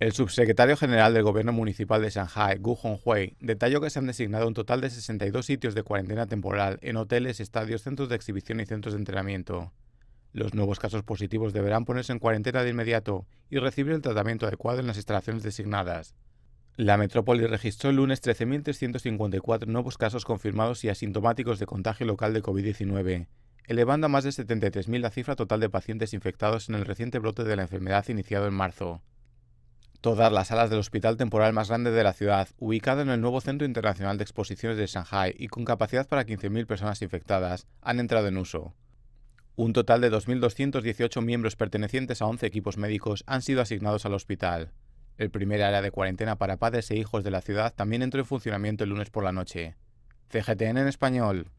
El subsecretario general del Gobierno Municipal de Shanghai, Gu Honghui, detalló que se han designado un total de 62 sitios de cuarentena temporal en hoteles, estadios, centros de exhibición y centros de entrenamiento. Los nuevos casos positivos deberán ponerse en cuarentena de inmediato y recibir el tratamiento adecuado en las instalaciones designadas. La metrópoli registró el lunes 13.354 nuevos casos confirmados y asintomáticos de contagio local de COVID-19, elevando a más de 73.000 la cifra total de pacientes infectados en el reciente brote de la enfermedad iniciado en marzo. Todas las salas del hospital temporal más grande de la ciudad, ubicado en el nuevo Centro Internacional de Exposiciones de Shanghái y con capacidad para 15.000 personas infectadas, han entrado en uso. Un total de 2.218 miembros pertenecientes a 11 equipos médicos han sido asignados al hospital. El primer área de cuarentena para padres e hijos de la ciudad también entró en funcionamiento el lunes por la noche. CGTN en español.